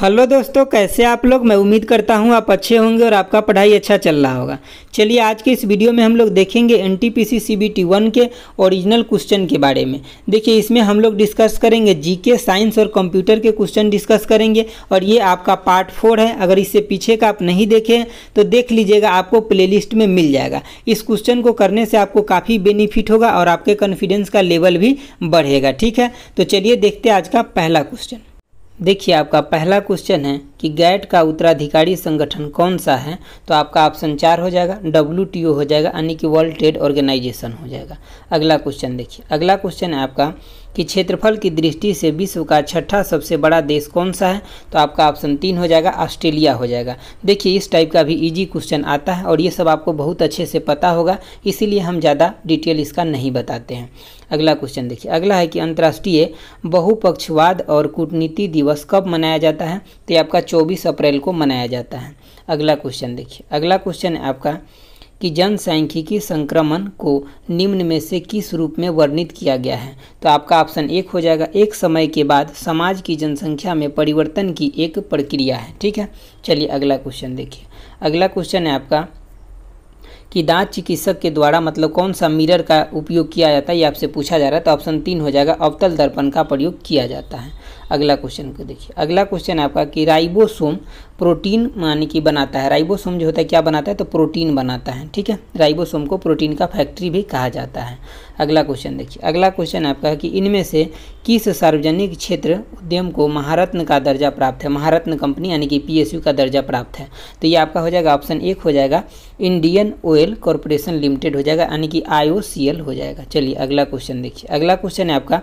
hello दोस्तों कैसे आप लोग मैं उम्मीद करता हूँ आप अच्छे होंगे और आपका पढ़ाई अच्छा चल रहा होगा चलिए आज के इस वीडियो में हम लोग देखेंगे N T P C C B T one के ओरिजिनल क्वेश्चन के बारे में देखिए इसमें हम लोग डिस्कस करेंगे जीके साइंस और कंप्यूटर के क्वेश्चन डिस्कस करेंगे और ये आपका पार्ट फोर है अगर इससे पीछे का आप नहीं देखें तो देख लीजिएगा आपको प्ले लिस्ट में मिल जाएगा इस क्वेश्चन को करने से आपको काफ़ी बेनिफिट होगा और आपके कॉन्फिडेंस का लेवल भी बढ़ेगा ठीक है तो चलिए देखते आज का पहला क्वेश्चन देखिए आपका पहला क्वेश्चन है कि गैट का उत्तराधिकारी संगठन कौन सा है तो आपका ऑप्शन चार हो जाएगा डब्ल्यू हो जाएगा यानी कि वर्ल्ड ट्रेड ऑर्गेनाइजेशन हो जाएगा अगला क्वेश्चन देखिए अगला क्वेश्चन है आपका कि क्षेत्रफल की दृष्टि से विश्व का छठा सबसे बड़ा देश कौन सा है तो आपका ऑप्शन तीन हो जाएगा ऑस्ट्रेलिया हो जाएगा देखिए इस टाइप का भी ईजी क्वेश्चन आता है और ये सब आपको बहुत अच्छे से पता होगा इसीलिए हम ज़्यादा डिटेल इसका नहीं बताते हैं अगला क्वेश्चन देखिए अगला है कि अंतर्राष्ट्रीय बहुपक्षवाद और कूटनीति दिवस कब मनाया जाता है तो आपका चौबीस अप्रैल को मनाया जाता है अगला क्वेश्चन देखिए अगला क्वेश्चन है आपका कि जनसांख्यिकी संक्रमण को निम्न में से किस रूप में वर्णित किया गया है तो आपका ऑप्शन एक हो जाएगा एक समय के बाद समाज की जनसंख्या में परिवर्तन की एक प्रक्रिया है ठीक है चलिए अगला क्वेश्चन देखिए अगला क्वेश्चन है आपका कि दांत चिकित्सक के द्वारा मतलब कौन सा मिरर का उपयोग किया जाता है ये आपसे पूछा जा रहा है तो ऑप्शन तीन हो जाएगा अवतल दर्पण का प्रयोग किया जाता है अगला क्वेश्चन को देखिए अगला क्वेश्चन आपका कि राइबोसोम प्रोटीन मानी कि बनाता है राइबोसोम जो होता है क्या बनाता है तो प्रोटीन बनाता है ठीक है राइबोसोम को प्रोटीन का फैक्ट्री भी कहा जाता है अगला क्वेश्चन देखिए अगला क्वेश्चन आपका है कि इनमें से किस सार्वजनिक क्षेत्र उद्यम को महारत्न का दर्जा प्राप्त है महारत्न कंपनी यानी कि पी का दर्जा प्राप्त है तो ये आपका हो जाएगा ऑप्शन एक हो जाएगा इंडियन ऑयल कॉरपोरेशन लिमिटेड हो जाएगा यानी कि आई हो जाएगा चलिए अगला क्वेश्चन देखिए अगला क्वेश्चन है आपका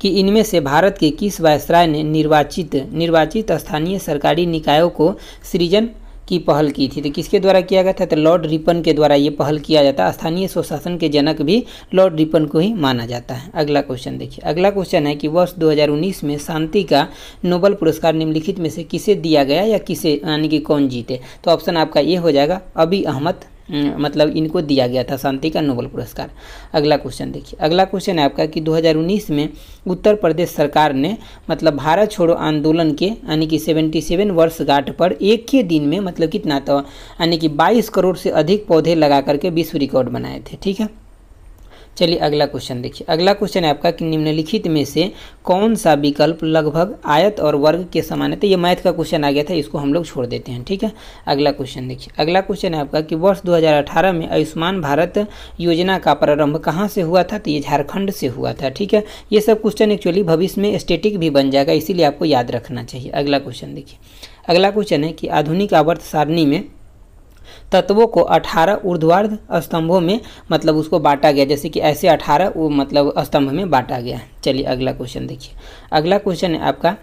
कि इनमें से भारत के किस वायसराय ने निर्वाचित निर्वाचित स्थानीय सरकारी निकायों को सृजन की पहल की थी तो किसके द्वारा किया गया था तो लॉर्ड रिपन के द्वारा ये पहल किया जाता स्थानीय स्वशासन के जनक भी लॉर्ड रिपन को ही माना जाता है अगला क्वेश्चन देखिए अगला क्वेश्चन है कि वर्ष 2019 में शांति का नोबल पुरस्कार निम्नलिखित में से किसे दिया गया या किसे यानी कि कौन जीते तो ऑप्शन आपका ये हो जाएगा अभी अहमद हम्म, मतलब इनको दिया गया था शांति का नोबल पुरस्कार अगला क्वेश्चन देखिए अगला क्वेश्चन है आपका कि 2019 में उत्तर प्रदेश सरकार ने मतलब भारत छोड़ो आंदोलन के यानी कि 77 वर्षगांठ पर एक ही दिन में मतलब कितना था यानी कि 22 करोड़ से अधिक पौधे लगा करके विश्व रिकॉर्ड बनाए थे ठीक है चलिए अगला क्वेश्चन देखिए अगला क्वेश्चन है आपका कि निम्नलिखित में से कौन सा विकल्प लगभग आयत और वर्ग के समान है तो ये मैथ का क्वेश्चन आ गया था इसको हम लोग छोड़ देते हैं ठीक है अगला क्वेश्चन देखिए अगला क्वेश्चन है आपका कि वर्ष 2018 में आयुष्मान भारत योजना का प्रारंभ कहाँ से हुआ था तो ये झारखंड से हुआ था ठीक है ये सब क्वेश्चन एक्चुअली भविष्य में स्टेटिक भी बन जाएगा इसीलिए आपको याद रखना चाहिए अगला क्वेश्चन देखिए अगला क्वेश्चन है कि आधुनिक आवर्त सारणी में तत्वों को 18 ऊर्ध्वार्ध स्तंभों में मतलब उसको बांटा गया जैसे कि ऐसे 18 वो मतलब स्तंभ में बांटा गया चलिए अगला क्वेश्चन देखिए अगला क्वेश्चन है आपका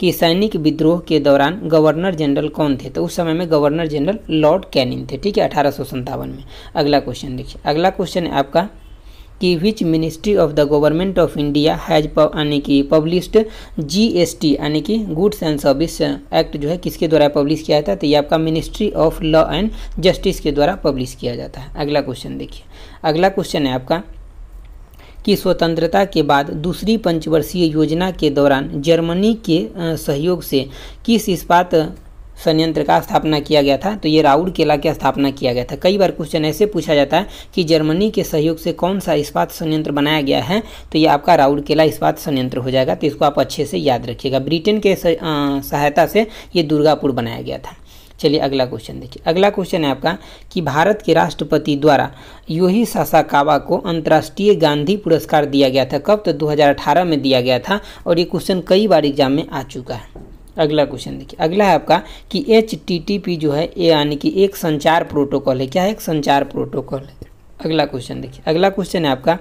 कि सैनिक विद्रोह के दौरान गवर्नर जनरल कौन थे तो उस समय में गवर्नर जनरल लॉर्ड कैनिंग थे ठीक है अठारह में अगला क्वेश्चन देखिए अगला क्वेश्चन है आपका कि which ministry of the government of India has यानी कि पब्लिश्ड जीएसटी यानी कि गुड्स एंड सर्विस एक्ट जो है किसके द्वारा पब्लिश किया जाता है तो ये आपका ministry of law and justice के द्वारा पब्लिश किया जाता है अगला क्वेश्चन देखिए अगला क्वेश्चन है आपका कि स्वतंत्रता के बाद दूसरी पंचवर्षीय योजना के दौरान जर्मनी के सहयोग से किस इस्पात संयंत्र का स्थापना किया गया था तो ये राउर केला की स्थापना किया गया था कई बार क्वेश्चन ऐसे पूछा जाता है कि जर्मनी के सहयोग से कौन सा इस्पात संयंत्र बनाया गया है तो ये आपका राउर केला इस्पात संयंत्र हो जाएगा तो इसको आप अच्छे से याद रखिएगा ब्रिटेन के सहायता से ये दुर्गापुर बनाया गया था चलिए अगला क्वेश्चन देखिए अगला क्वेश्चन है आपका कि भारत के राष्ट्रपति द्वारा योही सासाकावा को अंतर्राष्ट्रीय गांधी पुरस्कार दिया गया था कब तो 2018 में दिया गया था और ये क्वेश्चन कई बार एग्जाम में आ चुका है अगला क्वेश्चन देखिए अगला है आपका कि एच जो है ये यानी कि एक संचार प्रोटोकॉल है क्या है एक संचार प्रोटोकॉल है अगला क्वेश्चन देखिए अगला क्वेश्चन है आपका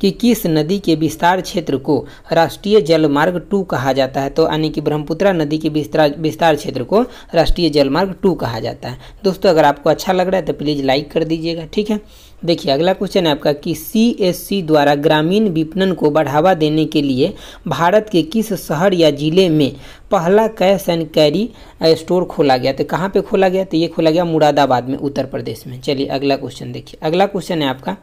कि किस नदी के विस्तार क्षेत्र को राष्ट्रीय जलमार्ग टू कहा जाता है तो यानी कि ब्रह्मपुत्रा नदी के विस्तार विस्तार क्षेत्र को राष्ट्रीय जलमार्ग टू कहा जाता है दोस्तों अगर आपको अच्छा लग रहा है तो प्लीज़ लाइक कर दीजिएगा ठीक है देखिए अगला क्वेश्चन है आपका कि सी द्वारा ग्रामीण विपणन को बढ़ावा देने के लिए भारत के किस शहर या जिले में पहला कैश एंड कैरी स्टोर खोला गया तो कहाँ पे खोला गया तो ये खोला गया मुरादाबाद में उत्तर प्रदेश में चलिए अगला क्वेश्चन देखिए अगला क्वेश्चन है आपका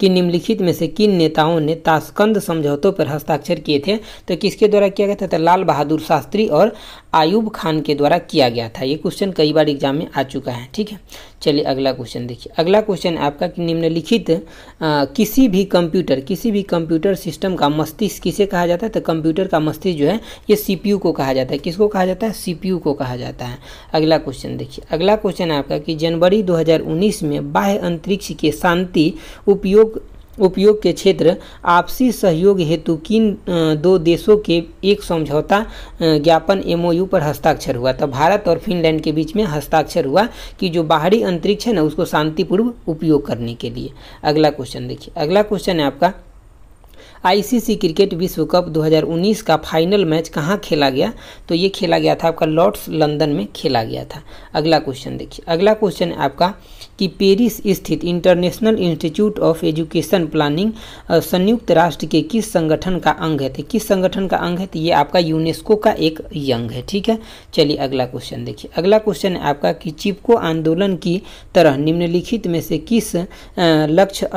कि निम्नलिखित में से किन नेताओं ने ताशकंद समझौतों पर हस्ताक्षर किए थे तो किसके द्वारा किया गया था तो लाल बहादुर शास्त्री और आयुब खान के द्वारा किया गया था ये क्वेश्चन कई बार एग्जाम में आ चुका है ठीक है चलिए अगला क्वेश्चन देखिए अगला क्वेश्चन आपका कि निम्नलिखित किसी भी कंप्यूटर किसी भी कंप्यूटर सिस्टम का मस्तिष्क किसे कहा जाता है तो कंप्यूटर का मस्तिष्क जो है ये सीपीयू को कहा जाता है किसको कहा जाता है सीपीयू को कहा जाता है अगला क्वेश्चन देखिए अगला क्वेश्चन आपका कि जनवरी दो में बाह्य अंतरिक्ष के शांति उपयोग उपयोग के क्षेत्र आपसी सहयोग हेतु किन दो देशों के एक समझौता ज्ञापन एमओयू पर हस्ताक्षर हुआ था तो भारत और फिनलैंड के बीच में हस्ताक्षर हुआ कि जो बाहरी अंतरिक्ष है ना उसको शांतिपूर्व उपयोग करने के लिए अगला क्वेश्चन देखिए अगला क्वेश्चन है आपका आईसीसी क्रिकेट विश्व कप 2019 का फाइनल मैच कहाँ खेला गया तो ये खेला गया था आपका लॉर्ड्स लंदन में खेला गया था अगला क्वेश्चन देखिए अगला क्वेश्चन आपका कि पेरिस स्थित international institute of education planning संयुक्त राष्ट्र के किस संगठन का अंग है तो किस संगठन का अंग है तो ये आपका यूनेस्को का एक यंग है ठीक है चलिए अगला क्वेश्चन देखिए अगला क्वेश्चन है आपका कि चिपको आंदोलन की तरह निम्नलिखित में से किस लक्ष्य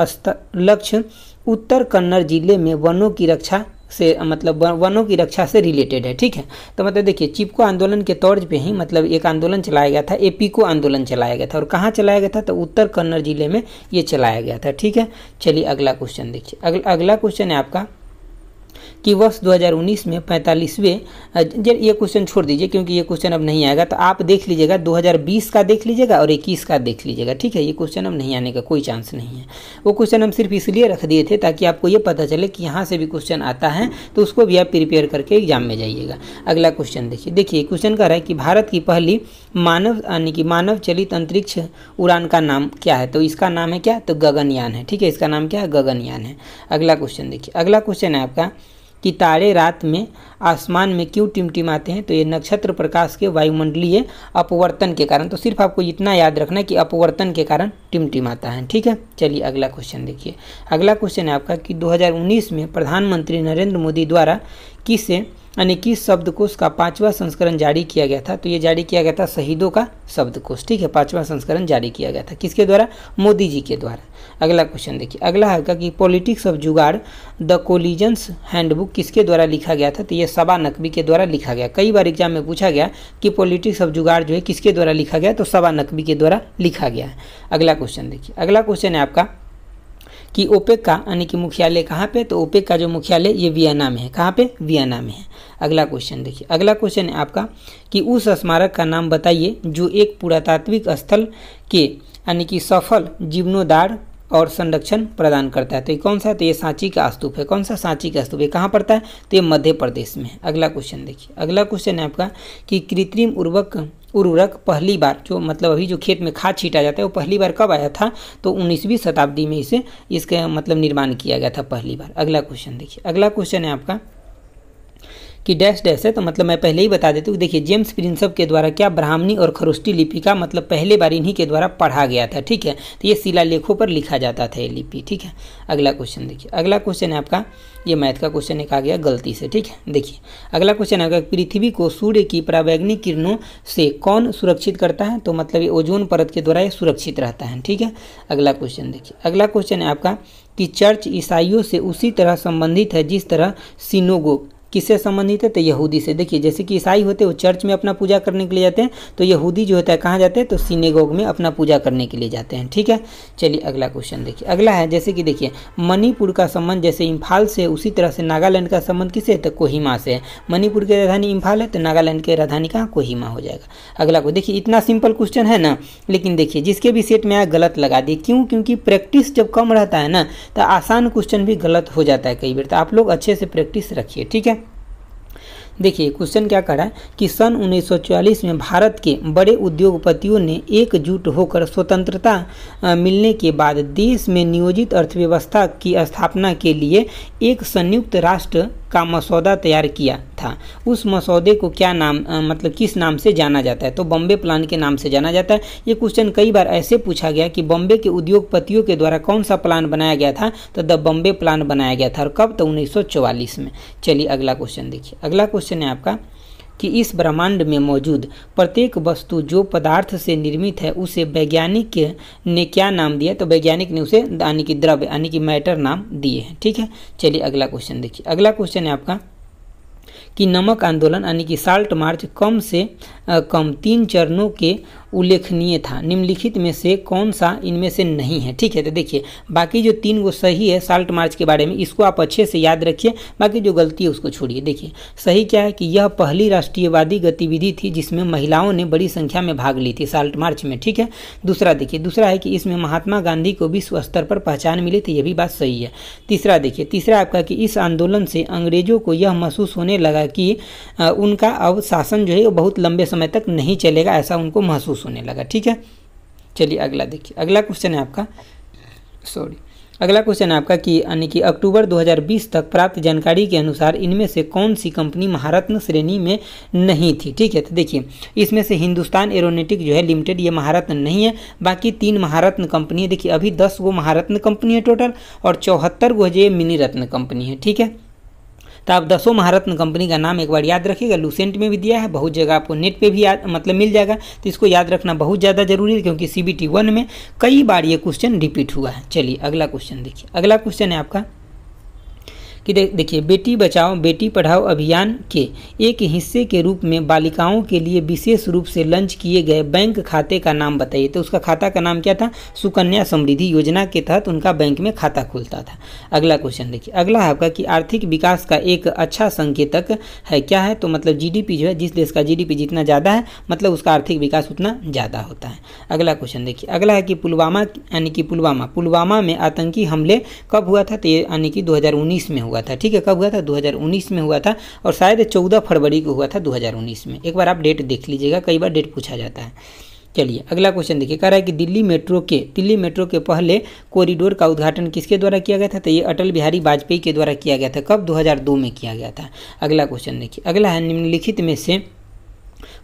लक्ष्य उत्तर कन्नड़ जिले में वनों की रक्षा से मतलब वनों की रक्षा से रिलेटेड है ठीक है तो मतलब देखिए चिपको आंदोलन के तौर पे ही मतलब एक आंदोलन चलाया गया था एपीको आंदोलन चलाया गया था और कहाँ चलाया गया था तो उत्तर कन्नड़ जिले में ये चलाया गया था ठीक है चलिए अगला क्वेश्चन देखिए अगला अगला क्वेश्चन है आपका कि वर्ष 2019 में पैंतालीसवें ये क्वेश्चन छोड़ दीजिए क्योंकि ये क्वेश्चन अब नहीं आएगा तो आप देख लीजिएगा 2020 का देख लीजिएगा और 21 का देख लीजिएगा ठीक है ये क्वेश्चन अब नहीं आने का कोई चांस नहीं है वो क्वेश्चन हम सिर्फ इसलिए रख दिए थे ताकि आपको ये पता चले कि यहाँ से भी क्वेश्चन आता है तो उसको भी आप प्रिपेयर करके एग्जाम में जाइएगा अगला क्वेश्चन देखिए देखिए क्वेश्चन कह रहा है कि भारत की पहली मानव यानी कि मानव चलित अंतरिक्ष उड़ान का नाम क्या है तो इसका नाम है क्या तो गगनयान है ठीक है इसका नाम क्या है गगनयान है अगला क्वेश्चन देखिए अगला क्वेश्चन है आपका कि तारे रात में आसमान में क्यों टिमटिमाते हैं तो ये नक्षत्र प्रकाश के वायुमंडलीय अपवर्तन के कारण तो सिर्फ आपको इतना याद रखना है कि अपवर्तन के कारण टिमटिमाता है ठीक है चलिए अगला क्वेश्चन देखिए अगला क्वेश्चन है आपका कि 2019 में प्रधानमंत्री नरेंद्र मोदी द्वारा किसे किस शब्दकोश का पांचवा संस्करण जारी किया गया था तो ये जारी किया गया था शहीदों का शब्दकोश ठीक है पांचवा संस्करण जारी किया गया था किसके द्वारा मोदी जी के द्वारा अगला क्वेश्चन देखिए अगला है का कि politics of jugaad the coalitions handbook किसके द्वारा लिखा गया था तो ये सबा नकवी के द्वारा लिखा गया कई बार एग्जाम में पूछा गया कि पॉलिटिक्स ऑफ जुगाड़ जो है किसके द्वारा लिखा गया तो सबा नकवी के द्वारा लिखा गया है अगला क्वेश्चन देखिए अगला क्वेश्चन है आपका कि ओपेक का यानी कि मुख्यालय कहाँ पे तो ओपेक का जो मुख्यालय ये वियना में है कहाँ पे वियना में है अगला क्वेश्चन देखिए अगला क्वेश्चन है आपका कि उस स्मारक का नाम बताइए जो एक पुरातात्विक स्थल के यानी कि सफल जीवनोद्धार और संरक्षण प्रदान करता है तो ये कौन सा है तो ये सांची का स्तूप है कौन सा सांची का स्तूप है कहाँ पड़ता है तो ये मध्य प्रदेश में है अगला क्वेश्चन देखिए अगला क्वेश्चन है आपका कि कृत्रिम उर्वक उर्वरक पहली बार जो मतलब अभी जो खेत में खाद छीटा जाता है वो पहली बार कब आया था तो उन्नीसवीं शताब्दी में इसे इसका मतलब निर्माण किया गया था पहली बार अगला क्वेश्चन देखिए अगला क्वेश्चन है आपका कि डैश डैश है तो मतलब मैं पहले ही बता देती हूँ देखिए जेम्स प्रिंसप के द्वारा क्या ब्राह्मणी और खरुष्टी लिपि का मतलब पहले बार इन्हीं के द्वारा पढ़ा गया था ठीक है तो ये शिलालेखों पर लिखा जाता था ये लिपि ठीक है अगला क्वेश्चन देखिए अगला क्वेश्चन है आपका ये मैथ का क्वेश्चन एक आ गया गलती से ठीक है देखिए अगला क्वेश्चन है पृथ्वी को सूर्य की प्रावैग्निक किरणों से कौन सुरक्षित करता है तो मतलब ये ओजोन परत के द्वारा ये सुरक्षित रहता है ठीक है अगला क्वेश्चन देखिए अगला क्वेश्चन है आपका कि चर्च ईसाइयों से उसी तरह संबंधित है जिस तरह सिनोगो किससे संबंधित है तो यहूदी से देखिए जैसे कि ईसाई होते हैं वो चर्च में अपना पूजा करने के लिए जाते हैं तो यहूदी जो होता है कहाँ जाते हैं तो सीनेगोग में अपना पूजा करने के लिए जाते हैं ठीक है चलिए अगला क्वेश्चन देखिए अगला है जैसे कि देखिए मणिपुर का संबंध जैसे इम्फाल से उसी तरह से नागालैंड का संबंध किससे है तो कोहिमा से है मणिपुर की राजधानी इम्फाल है तो नागालैंड की राजधानी कहाँ कोहिमा हो जाएगा अगला को देखिए इतना सिंपल क्वेश्चन है ना लेकिन देखिए जिसके भी सेट में आया गलत लगा दिए क्यों क्योंकि प्रैक्टिस जब कम रहता है ना तो आसान क्वेश्चन भी गलत हो जाता है कई बार तो आप लोग अच्छे से प्रैक्टिस रखिए ठीक है देखिए क्वेश्चन क्या कह रहा है कि सन 1944 में भारत के बड़े उद्योगपतियों ने एकजुट होकर स्वतंत्रता मिलने के बाद देश में नियोजित अर्थव्यवस्था की स्थापना के लिए एक संयुक्त राष्ट्र का मसौदा तैयार किया था उस मसौदे को क्या नाम आ, मतलब किस नाम से जाना जाता है तो बॉम्बे प्लान के नाम से जाना जाता है ये क्वेश्चन कई बार ऐसे पूछा गया कि बॉम्बे के उद्योगपतियों के द्वारा कौन सा प्लान बनाया गया था तो द बॉम्बे प्लान बनाया गया था और कब तो उन्नीस में चलिए अगला क्वेश्चन देखिए अगला क्वेश्चन है आपका कि इस ब्रह्मांड में मौजूद प्रत्येक वस्तु जो पदार्थ से निर्मित है उसे वैज्ञानिक ने क्या नाम दिया तो वैज्ञानिक ने उसे यानी कि द्रव्य यानी कि मैटर नाम दिए हैं ठीक है चलिए अगला क्वेश्चन देखिए अगला क्वेश्चन है आपका कि नमक आंदोलन यानी कि साल्ट मार्च कम से कम तीन चरणों के उल्लेखनीय था निम्नलिखित में से कौन सा इनमें से नहीं है ठीक है तो देखिए बाकी जो तीन वो सही है साल्ट मार्च के बारे में इसको आप अच्छे से याद रखिए बाकी जो गलती है उसको छोड़िए देखिए सही क्या है कि यह पहली राष्ट्रीयवादी गतिविधि थी जिसमें महिलाओं ने बड़ी संख्या में भाग ली थी साल्ट मार्च में ठीक है दूसरा देखिए दूसरा है कि इसमें महात्मा गांधी को विश्व स्तर पर पहचान मिली थी यह भी बात सही है तीसरा देखिए तीसरा आपका कि इस आंदोलन से अंग्रेजों को यह महसूस होने लगा कि उनका अब शासन जो है बहुत लंबे समय तक नहीं चलेगा ऐसा उनको महसूस होने लगा ठीक है चलिए अगला देखिए अगला क्वेश्चन है आपका सॉरी अगला क्वेश्चन है आपका कि यानी कि अक्टूबर 2020 तक प्राप्त जानकारी के अनुसार इनमें से कौन सी कंपनी महारत्न श्रेणी में नहीं थी ठीक है तो देखिए इसमें से हिंदुस्तान एरोनेटिक जो है लिमिटेड ये महारत्न नहीं है बाकी तीन महारत्न कंपनी है देखिए अभी दस वो महारत्न कंपनी है टोटल और चौहत्तर वो है मिनी रत्न कंपनी है ठीक है तो आप दसों महारत्न कंपनी का नाम एक बार याद रखिएगा लूसेंट में भी दिया है बहुत जगह आपको नेट पे भी याद मतलब मिल जाएगा तो इसको याद रखना बहुत ज़्यादा जरूरी है क्योंकि सी बी टी वन में कई बार ये क्वेश्चन रिपीट हुआ है चलिए अगला क्वेश्चन देखिए अगला क्वेश्चन है आपका कि देखिए बेटी बचाओ बेटी पढ़ाओ अभियान के एक हिस्से के रूप में बालिकाओं के लिए विशेष रूप से लंच किए गए बैंक खाते का नाम बताइए तो उसका खाता का नाम क्या था सुकन्या समृद्धि योजना के तहत उनका बैंक में खाता खुलता था अगला क्वेश्चन देखिए अगला है आपका कि आर्थिक विकास का एक अच्छा संकेतक है क्या है तो मतलब जीडीपी जो है जिस देश का जीडीपी जितना ज़्यादा है मतलब उसका आर्थिक विकास उतना ज़्यादा होता है अगला क्वेश्चन देखिए अगला है कि पुलवामा यानी कि पुलवामा पुलवामा में आतंकी हमले कब हुआ था तो ये यानी कि दो में हुआ हुआ था ठीक है कब हुआ था 2019 में हुआ था और शायद 14 फरवरी को हुआ था 2019 में एक बार आप डेट देख लीजिएगा कई बार डेट पूछा जाता है चलिए अगला क्वेश्चन देखिए कह रहा है कि दिल्ली मेट्रो के दिल्ली मेट्रो के पहले कॉरिडोर का उद्घाटन किसके द्वारा किया गया था तो ये अटल बिहारी वाजपेयी के द्वारा किया गया था कब 2002 में किया गया था अगला क्वेश्चन देखिए अगला है निम्नलिखित में से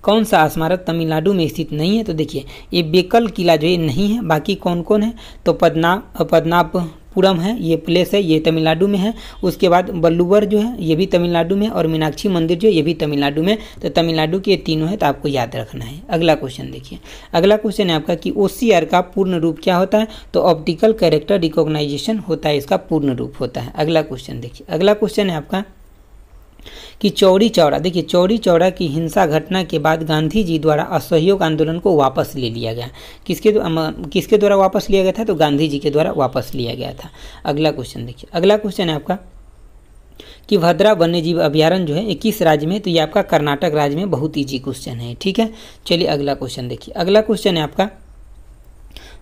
कौन सा स्मारक तमिलनाडु में स्थित नहीं है तो देखिए ये बेकल किला जो ये नहीं है बाकी कौन कौन है तो पदना पदनाप पुरम है ये प्लेस है ये तमिलनाडु में है उसके बाद बल्लूवर जो है ये भी तमिलनाडु में और मीनाक्षी मंदिर जो है ये भी तमिलनाडु में तो तमिलनाडु के तीनों है तो आपको याद रखना है अगला क्वेश्चन देखिए अगला क्वेश्चन है आपका कि ओ का पूर्ण रूप क्या होता है तो ऑप्टिकल कैरेक्टर रिकॉग्नाइजेशन होता है इसका पूर्ण रूप होता है अगला क्वेश्चन देखिए अगला क्वेश्चन है आपका कि चौरी चौरा देखिए चौरी चौरा की हिंसा घटना के बाद गांधी जी द्वारा असहयोग आंदोलन को वापस ले लिया गया किसके किसके द्वारा वापस लिया गया था तो गांधी जी के द्वारा वापस लिया गया था अगला क्वेश्चन देखिए अगला क्वेश्चन है आपका कि भद्रा वन्यजीव अभ्यारण जो है इक्कीस राज्य में तो ये आपका कर्नाटक राज्य में बहुत ईजी क्वेश्चन है ठीक है चलिए अगला क्वेश्चन देखिए अगला क्वेश्चन है आपका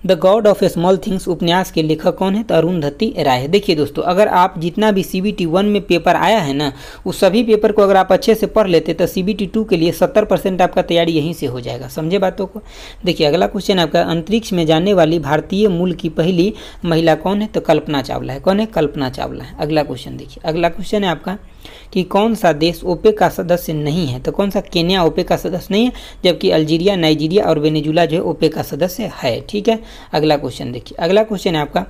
the god of small things उपन्यास के लेखक कौन है तो अरुंधति राय है देखिए दोस्तों अगर आप जितना भी सी बी टी वन में पेपर आया है ना उस सभी पेपर को अगर आप अच्छे से पढ़ लेते तो सी बी टी टू के लिए सत्तर परसेंट आपका तैयारी यहीं से हो जाएगा समझे बातों को देखिए अगला क्वेश्चन आपका अंतरिक्ष में जाने वाली भारतीय मूल की पहली महिला कौन है तो कल्पना चावला है कौन है कल्पना चावला है अगला क्वेश्चन देखिए अगला क्वेश्चन है आपका कि कौन सा देश ओपेक का सदस्य नहीं है तो कौन सा केन्या ओपेक का सदस्य नहीं है जबकि अल्जीरिया नाइजीरिया और वेनेजुला जो है ओपेक का सदस्य है ठीक है अगला क्वेश्चन देखिए अगला क्वेश्चन है आपका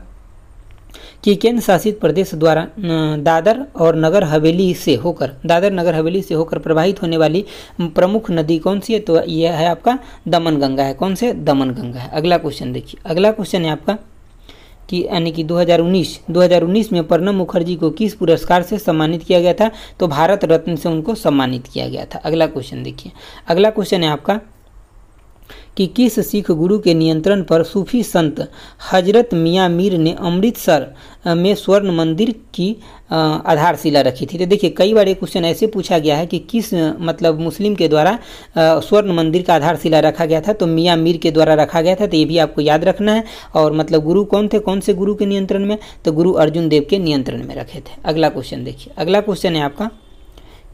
कि केंद्र शासित प्रदेश द्वारा दादर और नगर हवेली से होकर दादर नगर हवेली से होकर प्रवाहित होने वाली प्रमुख नदी कौन सी है तो यह है आपका दमन गंगा है कौन से दमन गंगा है अगला क्वेश्चन देखिए अगला क्वेश्चन है आपका की यानी कि 2019 2019 में प्रणब मुखर्जी को किस पुरस्कार से सम्मानित किया गया था तो भारत रत्न से उनको सम्मानित किया गया था अगला क्वेश्चन देखिए अगला क्वेश्चन है आपका कि किस सिख गुरु के नियंत्रण पर सूफी संत हजरत मियाँ मीर ने अमृतसर में स्वर्ण मंदिर की आधारशिला रखी थी तो देखिए कई बार एक क्वेश्चन ऐसे पूछा गया है कि किस मतलब मुस्लिम के द्वारा स्वर्ण मंदिर का आधारशिला रखा गया था तो मियाँ मीर के द्वारा रखा गया था तो ये भी आपको याद रखना है और मतलब गुरु कौन थे कौन से गुरु के नियंत्रण में तो गुरु अर्जुन देव के नियंत्रण में रखे थे अगला क्वेश्चन देखिए अगला क्वेश्चन है आपका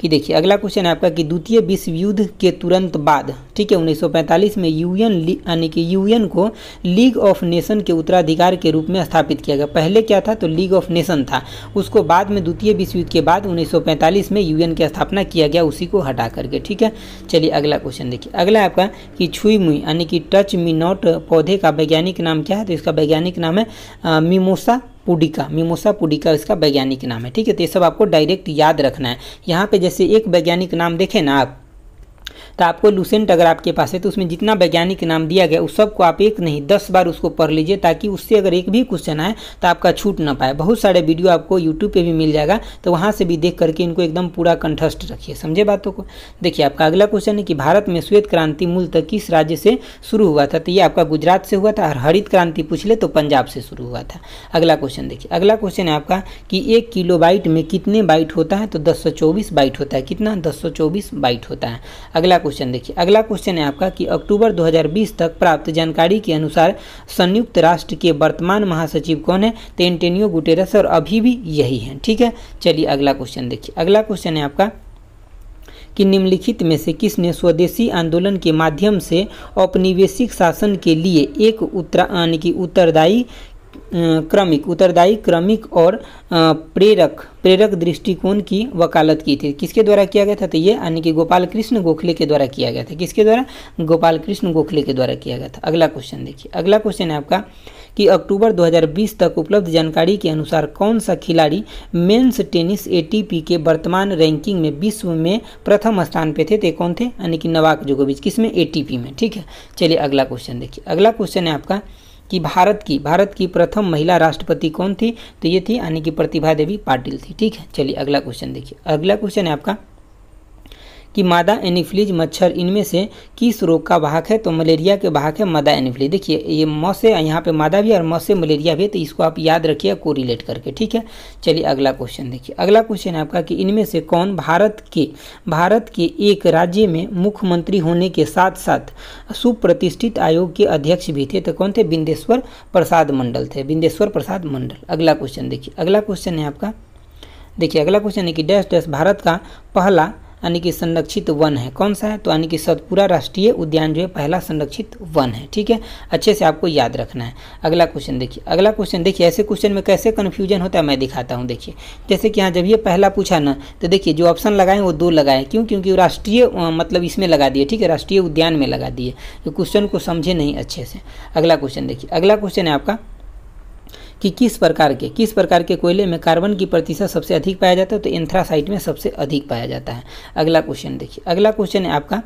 कि देखिए अगला क्वेश्चन है आपका कि द्वितीय विश्व युद्ध के तुरंत बाद ठीक है 1945 में यूएन यानी कि यूएन को लीग ऑफ नेशन के उत्तराधिकार के रूप में स्थापित किया गया पहले क्या था तो लीग ऑफ नेशन था उसको बाद में द्वितीय विश्व युद्ध के बाद 1945 में यूएन की स्थापना किया गया उसी को हटा करके ठीक है चलिए अगला क्वेश्चन देखिए अगला आपका कि छुई मुई यानी कि टच मी नॉट पौधे का वैज्ञानिक नाम क्या है तो इसका वैज्ञानिक नाम है mimosa mimosa pudica mimosa pudica इसका वैज्ञानिक नाम है ठीक है तो ये सब आपको डायरेक्ट याद रखना है यहाँ पे जैसे एक वैज्ञानिक नाम देखें ना आप तो आपको लूसेंट अगर आपके पास है तो उसमें जितना वैज्ञानिक नाम दिया गया उस सबको आप एक नहीं दस बार उसको पढ़ लीजिए ताकि उससे अगर एक भी क्वेश्चन आए तो आपका छूट ना पाए बहुत सारे वीडियो आपको यूट्यूब पर भी मिल जाएगा तो वहाँ से भी देख करके इनको एकदम पूरा कंठस्ट रखिए समझे बातों को देखिए आपका अगला क्वेश्चन है कि भारत में श्वेत क्रांति मूलतः किस राज्य से शुरू हुआ था तो ये आपका गुजरात से हुआ था और हरित क्रांति पूछ ले तो पंजाब से शुरू हुआ था अगला क्वेश्चन देखिए अगला क्वेश्चन है आपका कि एक किलो बाइट में कितने बाइट होता है तो दस सौ चौबीस बाइट होता है कितना दस सौ चौबीस बाइट होता है अगला क्वेश्चन देखिए अगला क्वेश्चन है आपका कि अक्टूबर 2020 तक प्राप्त जानकारी के अनुसार संयुक्त राष्ट्र के वर्तमान महासचिव कौन है तो एंटेनियो गुटेरस और अभी भी यही हैं ठीक है चलिए अगला क्वेश्चन देखिए अगला क्वेश्चन है आपका कि निम्नलिखित में से किसने स्वदेशी आंदोलन के माध्यम से औपनिवेशिक शासन के लिए एक उत्तरा यानी कि उत्तरदायी क्रमिक उत्तरदायी क्रमिक और प्रेरक प्रेरक दृष्टिकोण की वकालत की थी किसके द्वारा किया गया था तो ये यानी कि गोपाल कृष्ण गोखले के द्वारा किया गया था किसके द्वारा गोपाल कृष्ण गोखले के द्वारा किया गया था अगला क्वेश्चन देखिए अगला क्वेश्चन है आपका कि अक्टूबर 2020 तक उपलब्ध जानकारी के अनुसार कौन सा खिलाड़ी मेन्स टेनिस एटीपी के वर्तमान रैंकिंग में विश्व में प्रथम स्थान पे थे तो कौन थे यानी कि नवाक जोगोविच किस में एटीपी में ठीक है चलिए अगला क्वेश्चन देखिए अगला क्वेश्चन है आपका कि भारत की भारत की प्रथम महिला राष्ट्रपति कौन थी तो ये थी यानी कि प्रतिभा देवी पाटिल थी ठीक है चलिए अगला क्वेश्चन देखिए अगला क्वेश्चन है आपका कि मादा एनिफ्लिज मच्छर इनमें से किस रोग का वाहक है तो मलेरिया के वाहक है मादा एनिफ्लिज देखिए ये मौसे से यहाँ पे मादा भी और मौसे से मलेरिया भी है तो इसको आप याद रखिए रिलेट करके ठीक है चलिए अगला क्वेश्चन देखिए अगला क्वेश्चन है आपका कि इनमें से कौन भारत के भारत के एक राज्य में मुख्यमंत्री होने के साथ साथ सुप्रतिष्ठित आयोग के अध्यक्ष भी थे तो कौन थे बिंदेश्वर प्रसाद मंडल थे बिंदेश्वर प्रसाद मंडल अगला क्वेश्चन देखिए अगला क्वेश्चन है आपका देखिए अगला क्वेश्चन है कि डैश डैश भारत का पहला यानी कि संरक्षित वन है कौन सा है तो यानी कि सतपुरा राष्ट्रीय उद्यान जो है पहला संरक्षित वन है ठीक है अच्छे से आपको याद रखना है अगला क्वेश्चन देखिए अगला क्वेश्चन देखिए ऐसे क्वेश्चन में कैसे कन्फ्यूजन होता है मैं दिखाता हूँ देखिए जैसे कि यहाँ जब ये पहला पूछा ना तो देखिए जो ऑप्शन लगाए वो दो लगाए क्यों क्योंकि राष्ट्रीय मतलब इसमें लगा दिए ठीक है राष्ट्रीय उद्यान में लगा दिए क्वेश्चन को समझे नहीं अच्छे से अगला क्वेश्चन देखिए अगला क्वेश्चन है आपका कि किस प्रकार के किस प्रकार के कोयले में कार्बन की प्रतिशत सबसे अधिक पाया जाता है तो एंथ्रासाइट में सबसे अधिक पाया जाता है अगला क्वेश्चन देखिए अगला क्वेश्चन है आपका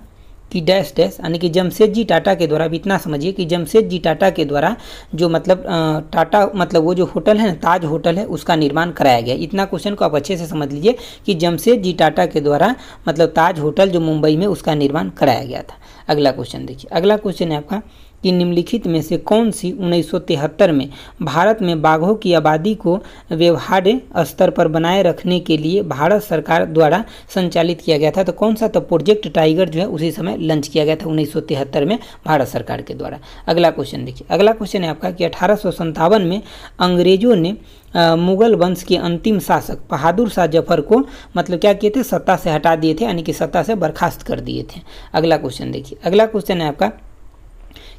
कि डैश डैश यानी कि जमशेद जी टाटा के द्वारा भी इतना समझिए कि जमशेद जी टाटा के द्वारा जो मतलब टाटा मतलब वो जो होटल है ना ताज होटल है उसका निर्माण कराया गया इतना क्वेश्चन को आप अच्छे से समझ लीजिए कि जमशेद जी टाटा के द्वारा मतलब ताज होटल जो मुंबई में उसका निर्माण कराया गया था अगला क्वेश्चन देखिए अगला क्वेश्चन है आपका कि निम्नलिखित में से कौन सी 1973 में भारत में बाघों की आबादी को व्यवहार्य स्तर पर बनाए रखने के लिए भारत सरकार द्वारा संचालित किया गया था तो कौन सा तो प्रोजेक्ट टाइगर जो है उसी समय लॉन्च किया गया था 1973 में भारत सरकार के द्वारा अगला क्वेश्चन देखिए अगला क्वेश्चन है आपका कि अठारह में अंग्रेजों ने आ, मुगल वंश के अंतिम शासक बहादुर शाह जफर को मतलब क्या किए थे सत्ता से हटा दिए थे यानी कि सत्ता से बर्खास्त कर दिए थे अगला क्वेश्चन देखिए अगला क्वेश्चन है आपका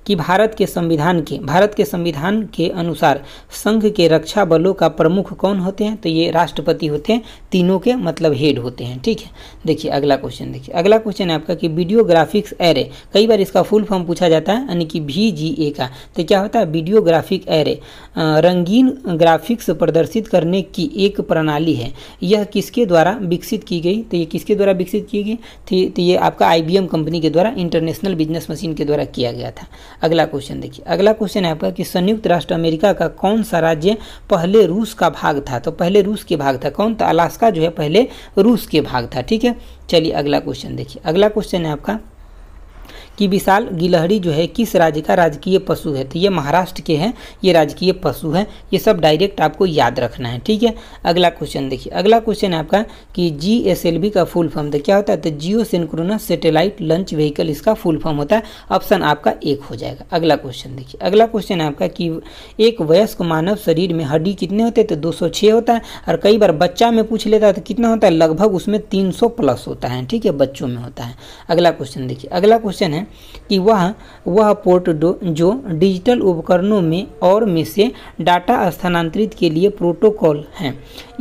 कि भारत के संविधान के भारत के संविधान के अनुसार संघ के रक्षा बलों का प्रमुख कौन होते हैं तो ये राष्ट्रपति होते हैं तीनों के मतलब हेड होते हैं ठीक है देखिए अगला क्वेश्चन देखिए अगला क्वेश्चन है आपका कि वीडियो ग्राफिक्स एरे कई बार इसका फुल फॉर्म पूछा जाता है यानी कि वी जी ए का तो क्या होता है वीडियो ग्राफिक एरे रंगीन ग्राफिक्स प्रदर्शित करने की एक प्रणाली है यह किसके द्वारा विकसित की गई तो ये किसके द्वारा विकसित की गई थी तो, तो ये आपका आई कंपनी के द्वारा इंटरनेशनल बिजनेस मशीन के द्वारा किया गया था अगला क्वेश्चन देखिए अगला क्वेश्चन है आपका कि संयुक्त राष्ट्र अमेरिका का कौन सा राज्य पहले रूस का भाग था तो पहले रूस के भाग था कौन था तो अलास्का जो है पहले रूस के भाग था ठीक है चलिए अगला क्वेश्चन देखिए अगला क्वेश्चन है आपका कि विशाल गिलहरी जो है किस राज्य का राजकीय पशु है तो ये महाराष्ट्र के हैं ये राजकीय पशु हैं ये सब डायरेक्ट आपको याद रखना है ठीक है अगला क्वेश्चन देखिए अगला क्वेश्चन है आपका कि जी एस एल बी का फुल फॉर्म तो क्या होता है तो geosynchronous satellite launch vehicle इसका फुल फॉर्म होता है ऑप्शन आपका एक हो जाएगा अगला क्वेश्चन देखिए अगला क्वेश्चन है आपका कि एक वयस्क मानव शरीर में हड्डी कितने होते हैं तो दो होता है और कई बार बच्चा में पूछ लेता है तो कितना होता है लगभग उसमें तीन प्लस होता है ठीक है बच्चों में होता है अगला क्वेश्चन देखिए अगला क्वेश्चन है कि वह वह पोर्ट जो डिजिटल उपकरणों में और में से डाटा स्थानांतरित के लिए प्रोटोकॉल हैं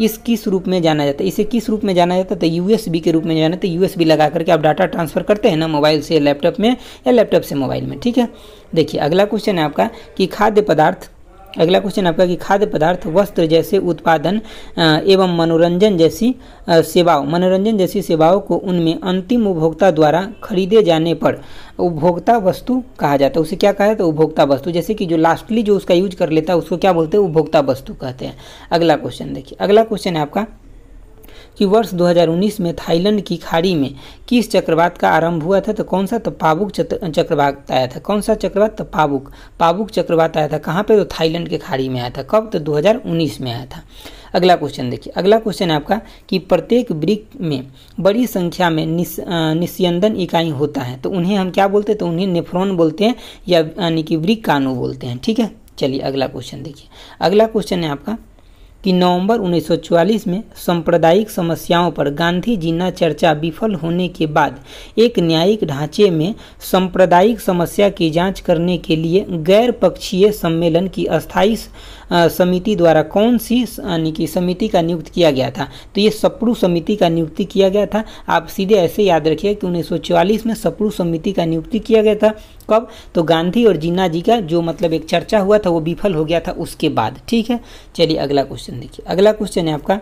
इस किस रूप में जाना जाता है इसे किस रूप में जाना जाता है तो यू के रूप में जाना जाता है यूएसबी तो लगा करके आप डाटा ट्रांसफ़र करते हैं ना मोबाइल से लैपटॉप में या लैपटॉप से मोबाइल में ठीक है देखिए अगला क्वेश्चन है आपका कि खाद्य पदार्थ अगला क्वेश्चन आपका कि खाद्य पदार्थ वस्त्र जैसे उत्पादन एवं मनोरंजन जैसी सेवाओं मनोरंजन जैसी सेवाओं को उनमें अंतिम उपभोक्ता द्वारा खरीदे जाने पर उपभोक्ता वस्तु कहा जाता है उसे क्या कहा जाता है उपभोक्ता वस्तु जैसे कि जो लास्टली जो उसका यूज कर लेता है उसको क्या बोलते हैं उपभोक्ता वस्तु कहते हैं अगला क्वेश्चन देखिए अगला क्वेश्चन है आपका कि वर्ष 2019 में थाईलैंड की खाड़ी में किस चक्रवात का आरंभ हुआ था तो कौन सा तो पाबुक चक्रवात आया था कौन सा चक्रवात तो पाबुक पाबुक चक्रवात आया था कहाँ पे तो थाईलैंड के खाड़ी में आया था कब तो 2019 में आया था अगला क्वेश्चन देखिए अगला क्वेश्चन है आपका कि प्रत्येक ब्रिक में बड़ी संख्या में निस, निस्यंदन इकाई होता है तो उन्हें हम क्या बोलते हैं तो उन्हें नेफ्रॉन बोलते हैं या यानी कि ब्रिक कानू बोलते हैं ठीक है चलिए अगला क्वेश्चन देखिए अगला क्वेश्चन है आपका कि नवंबर 1944 में सांप्रदायिक समस्याओं पर गांधी जिन्ना चर्चा विफल होने के बाद एक न्यायिक ढांचे में सांप्रदायिक समस्या की जांच करने के लिए गैर पक्षीय सम्मेलन की अस्थायी समिति द्वारा कौन सी यानी कि समिति का नियुक्त किया गया था तो ये सप्रू समिति का नियुक्ति किया गया था आप सीधे ऐसे याद रखिए कि उन्नीस में सप्रू समिति का नियुक्ति किया गया था कब तो गांधी और जीना जी का जो मतलब एक चर्चा हुआ था वो विफल हो गया था उसके बाद ठीक है चलिए अगला क्वेश्चन देखिए अगला क्वेश्चन है आपका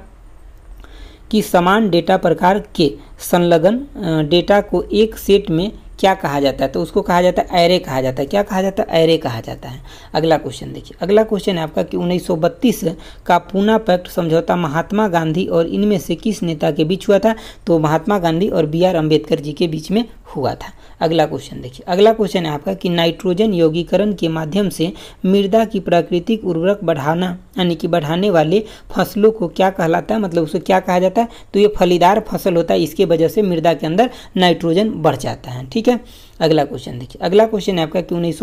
कि समान डेटा प्रकार के संलग्न डेटा को एक सेट में क्या कहा जाता है तो उसको कहा जाता है एरे कहा जाता है क्या कहा जाता है एरे कहा जाता है अगला क्वेश्चन देखिए अगला क्वेश्चन है आपका कि 1932 का पूना पैक्ट समझौता महात्मा गांधी और इनमें से किस नेता के बीच हुआ था तो महात्मा गांधी और बी आर अम्बेडकर जी के बीच में हुआ था अगला क्वेश्चन देखिए अगला क्वेश्चन है आपका कि नाइट्रोजन योगीकरण के माध्यम से मृदा की प्राकृतिक उर्वरक बढ़ाना यानी कि बढ़ाने वाले फसलों को क्या कहलाता है मतलब उसे क्या कहा जाता है तो ये फलीदार फसल होता है इसके वजह से मृदा के अंदर नाइट्रोजन बढ़ जाता है ठीक है अगला क्वेश्चन देखिए अगला क्वेश्चन है आपका कि उन्नीस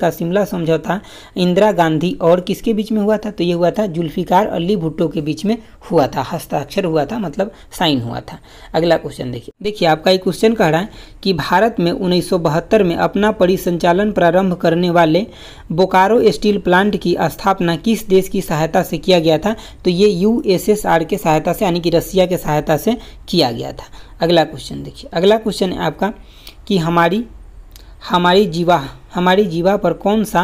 का शिमला समझौता इंदिरा गांधी और किसके बीच में हुआ था तो ये हुआ था जुल्फिकार अली भुट्टो के बीच में हुआ था हस्ताक्षर हुआ था मतलब साइन हुआ था अगला क्वेश्चन देखिए देखिए आपका एक क्वेश्चन कह रहा है कि भारत में उन्नीस में अपना परिसंचालन प्रारंभ करने वाले बोकारो स्टील प्लांट की स्थापना किस देश की सहायता से किया गया था तो ये यूएसएसआर के सहायता से यानी कि रसिया के सहायता से किया गया था अगला क्वेश्चन देखिए अगला क्वेश्चन है आपका कि हमारी हमारी जीवा हमारी जीवा पर कौन सा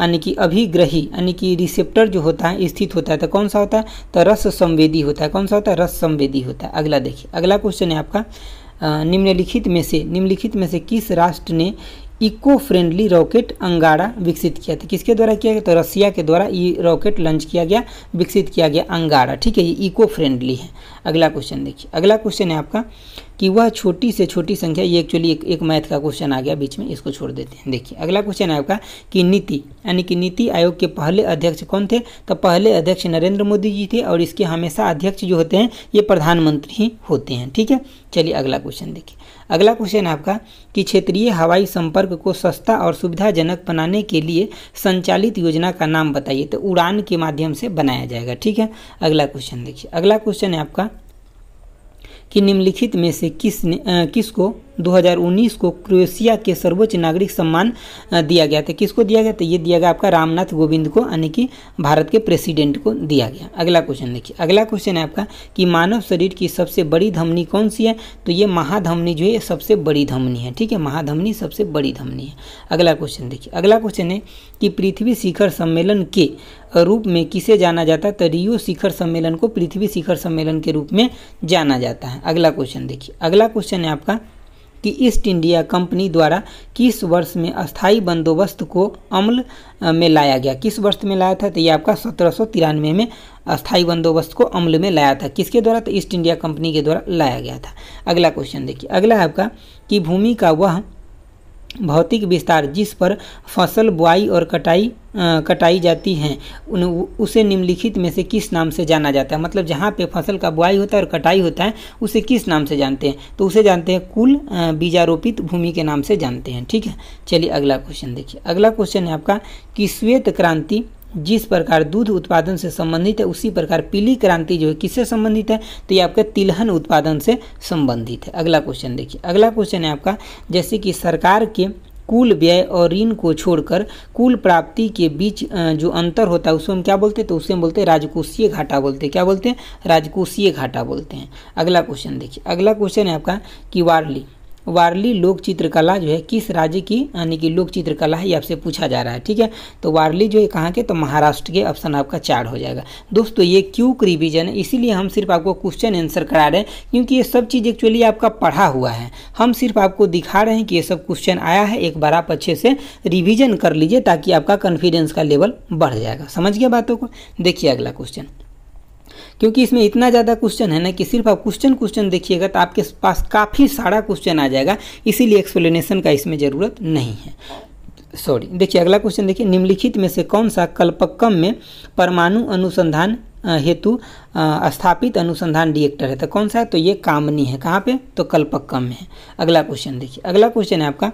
यानी कि अभिग्रही यानी कि रिसेप्टर जो होता है स्थित होता है तो कौन सा होता है तो रस संवेदी होता है कौन सा होता है रस संवेदी होता है अगला देखिए अगला क्वेश्चन है आपका निम्नलिखित में से निम्नलिखित में से किस राष्ट्र ने इको फ्रेंडली रॉकेट अंगारा विकसित किया था किसके द्वारा किया गया तो रसिया के द्वारा ये रॉकेट लॉन्च किया गया विकसित किया गया अंगारा ठीक है ये इको फ्रेंडली है अगला क्वेश्चन देखिए अगला क्वेश्चन है आपका कि वह छोटी से छोटी संख्या ये एक्चुअली एक, एक मैथ का क्वेश्चन आ गया बीच में इसको छोड़ देते हैं देखिए अगला क्वेश्चन है आपका कि नीति यानी कि नीति आयोग के पहले अध्यक्ष कौन थे तो पहले अध्यक्ष नरेंद्र मोदी जी थे और इसके हमेशा अध्यक्ष जो होते हैं ये प्रधानमंत्री ही होते हैं ठीक है चलिए अगला क्वेश्चन देखिए अगला क्वेश्चन आपका कि क्षेत्रीय हवाई संपर्क को सस्ता और सुविधाजनक बनाने के लिए संचालित योजना का नाम बताइए तो उड़ान के माध्यम से बनाया जाएगा ठीक है अगला क्वेश्चन देखिए अगला क्वेश्चन है आपका कि निम्नलिखित में से किस किसको 2019 को क्रोएशिया के सर्वोच्च नागरिक सम्मान दिया गया था किसको दिया गया था ये दिया गया आपका रामनाथ गोविंद को यानी कि भारत के प्रेसिडेंट को दिया गया अगला क्वेश्चन देखिए अगला क्वेश्चन है आपका कि मानव शरीर की सबसे बड़ी धमनी कौन सी है तो ये महाधमनी जो है सबसे बड़ी धमनी है ठीक है महाधमनी सबसे बड़ी धमनी है अगला क्वेश्चन देखिए अगला क्वेश्चन है कि पृथ्वी शिखर सम्मेलन के रूप में किसे जाना जाता है तो रियो शिखर सम्मेलन को पृथ्वी शिखर सम्मेलन के रूप में जाना जाता है अगला क्वेश्चन देखिए अगला क्वेश्चन है आपका कि ईस्ट इंडिया कंपनी द्वारा किस वर्ष में अस्थाई बंदोबस्त को अमल में लाया गया किस वर्ष में लाया था तो ये आपका सत्रह में अस्थाई बंदोबस्त को अमल में लाया था किसके द्वारा तो ईस्ट इंडिया कंपनी के द्वारा लाया गया था अगला क्वेश्चन देखिए अगला है आपका कि भूमि का वह भौतिक विस्तार जिस पर फसल बुआई और कटाई आ, कटाई जाती हैं उन उसे निम्नलिखित में से किस नाम से जाना जाता है मतलब जहाँ पे फसल का बुआई होता है और कटाई होता है उसे किस नाम से जानते हैं तो उसे जानते हैं कुल बीजारोपित भूमि के नाम से जानते हैं ठीक है चलिए अगला क्वेश्चन देखिए अगला क्वेश्चन है आपका कि श्वेत क्रांति जिस प्रकार दूध उत्पादन से संबंधित है उसी प्रकार पीली क्रांति जो है किससे संबंधित है तो ये आपका तिलहन उत्पादन से संबंधित है अगला क्वेश्चन देखिए अगला क्वेश्चन है आपका जैसे कि सरकार के कुल व्यय और ऋण को छोड़कर कुल प्राप्ति के बीच जो अंतर होता है उसको हम क्या बोलते हैं तो उसे हम बोलते हैं राजकोषीय घाटा बोलते हैं क्या बोलते हैं राजकोषीय घाटा बोलते हैं अगला क्वेश्चन देखिए अगला क्वेश्चन है आपका कि वार्ली वारली लोक चित्रकला जो है किस राज्य की यानी कि लोक चित्रकला है ये आपसे पूछा जा रहा है ठीक है तो वारली जो है कहाँ के तो महाराष्ट्र के ऑप्शन आपका चार हो जाएगा दोस्तों ये क्यूक रिविजन है इसीलिए हम सिर्फ आपको क्वेश्चन आंसर करा रहे हैं क्योंकि ये सब चीज़ एक्चुअली आपका पढ़ा हुआ है हम सिर्फ आपको दिखा रहे हैं कि ये सब क्वेश्चन आया है एक बार आप अच्छे से रिविजन कर लीजिए ताकि आपका कॉन्फिडेंस का लेवल बढ़ जाएगा समझ गया बातों को देखिए अगला क्वेश्चन क्योंकि इसमें इतना ज़्यादा क्वेश्चन है ना कि सिर्फ आप क्वेश्चन क्वेश्चन देखिएगा तो आपके पास काफ़ी सारा क्वेश्चन आ जाएगा इसीलिए एक्सप्लेनेशन का इसमें ज़रूरत नहीं है सॉरी देखिए अगला क्वेश्चन देखिए निम्नलिखित में से कौन सा कल्पक्कम में परमाणु अनुसंधान हेतु स्थापित अनुसंधान रिएक्टर है तो कौन सा है तो ये कामनी है कहाँ पे तो कल्पक्कम में है अगला क्वेश्चन देखिए अगला क्वेश्चन है आपका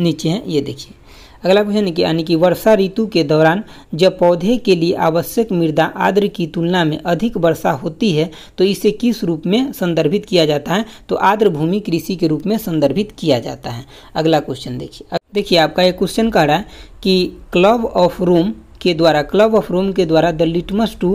नीचे है ये देखिए अगला क्वेश्चन कि यानी कि वर्षा ऋतु के दौरान जब पौधे के लिए आवश्यक मृदा आर्द्र की तुलना में अधिक वर्षा होती है तो इसे किस रूप में संदर्भित किया जाता है तो आर्द्र भूमि कृषि के रूप में संदर्भित किया जाता है अगला क्वेश्चन देखिए देखिए आपका एक क्वेश्चन कह रहा है कि क्लब ऑफ रूम के द्वारा क्लब ऑफ रोम के द्वारा द लिटमस टू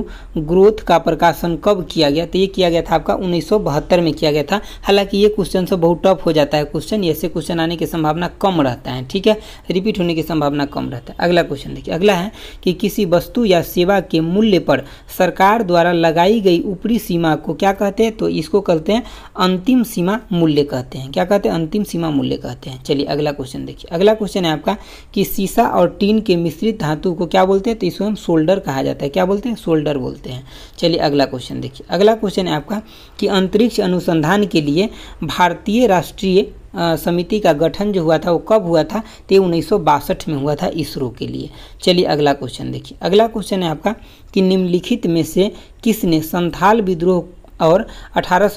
ग्रोथ का प्रकाशन कब किया गया तो ये किया गया था आपका उन्नीस में किया गया था हालांकि ये क्वेश्चन सब बहुत टफ हो जाता है क्वेश्चन ऐसे क्वेश्चन आने की संभावना कम रहता है ठीक है रिपीट होने की संभावना कम रहता है अगला क्वेश्चन देखिए अगला है कि किसी वस्तु या सेवा के मूल्य पर सरकार द्वारा लगाई गई ऊपरी सीमा को क्या कहते हैं तो इसको कहते हैं अंतिम सीमा मूल्य कहते हैं क्या कहते हैं अंतिम सीमा मूल्य कहते हैं चलिए अगला क्वेश्चन देखिए अगला क्वेश्चन है आपका कि सीसा और टीन के मिश्रित धातु को क्या बोलते बोलते हैं तो इसको हम शोल्डर कहा जाता है क्या बोलते हैं शोल्डर बोलते हैं चलिए अगला क्वेश्चन देखिए अगला क्वेश्चन है आपका कि अंतरिक्ष अनुसंधान के लिए भारतीय राष्ट्रीय समिति का गठन जो हुआ था वो कब हुआ था तो उन्नीस में हुआ था इसरो के लिए चलिए अगला क्वेश्चन देखिए अगला क्वेश्चन है आपका कि निम्नलिखित में से किसने संथाल विद्रोह और अठारह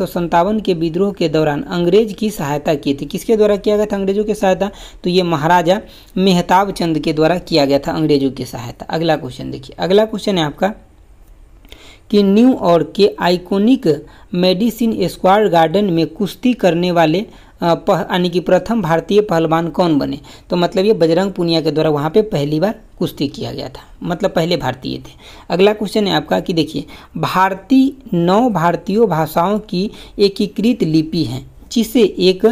के विद्रोह के दौरान अंग्रेज की सहायता की थी किसके द्वारा किया गया था अंग्रेजों की सहायता तो ये महाराजा मेहताब चंद के द्वारा किया गया था अंग्रेजों की सहायता अगला क्वेश्चन देखिए अगला क्वेश्चन है आपका कि और के आइकोनिक मेडिसिन स्क्वायर गार्डन में कुश्ती करने वाले यानी कि प्रथम भारतीय पहलवान कौन बने तो मतलब ये बजरंग पुनिया के द्वारा वहाँ पे पहली बार कुश्ती किया गया था मतलब पहले भारतीय थे अगला क्वेश्चन है आपका कि देखिए भारतीय नौ भारतीय भाषाओं की एकीकृत लिपि है जिसे एक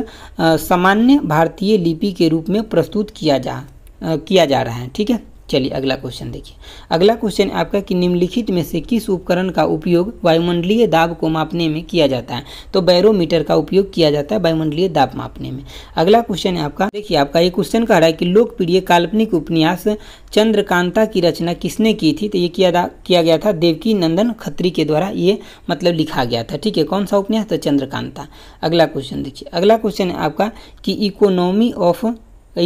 सामान्य भारतीय लिपि के रूप में प्रस्तुत किया जा आ, किया जा रहा है ठीक है चलिए अगला क्वेश्चन देखिए अगला क्वेश्चन आपका कि निम्नलिखित में से किस उपकरण का उपयोग वायुमंडलीय दाब को मापने में किया जाता है तो बैरोमीटर का उपयोग किया जाता है वायुमंडलीय दाब मापने में अगला क्वेश्चन है आपका देखिए आपका ये क्वेश्चन कह रहा है कि लोकप्रिय काल्पनिक उपन्यास चंद्रकांता की रचना किसने की थी तो ये किया किया गया था देवकी नंदन खत्री के द्वारा ये मतलब लिखा गया था ठीक है कौन सा उपन्यास तो चंद्रकांता अगला क्वेश्चन देखिए अगला क्वेश्चन है आपका कि economy of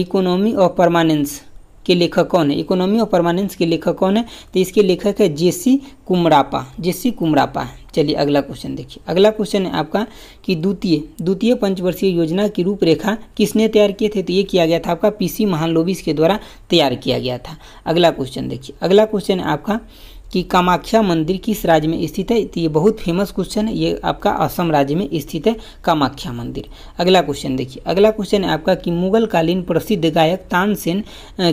economy of permanence के लेखक कौन है इकोनॉमी ऑफ परमानेंस के लेखक कौन है तो इसके लेखक है जेसी कुमरापा जेसी कुमरापा चलिए अगला क्वेश्चन देखिए अगला क्वेश्चन है आपका कि द्वितीय द्वितीय पंचवर्षीय योजना की रूपरेखा किसने तैयार किए थे तो ये किया गया था आपका पीसी महान के द्वारा तैयार किया गया था अगला क्वेश्चन देखिए अगला क्वेश्चन है आपका कि कामाख्या मंदिर किस राज्य में स्थित है तो ये बहुत फेमस क्वेश्चन है ये आपका असम राज्य में स्थित है कामाख्या मंदिर अगला क्वेश्चन देखिए अगला क्वेश्चन है आपका कि मुगल कालीन प्रसिद्ध गायक तानसेन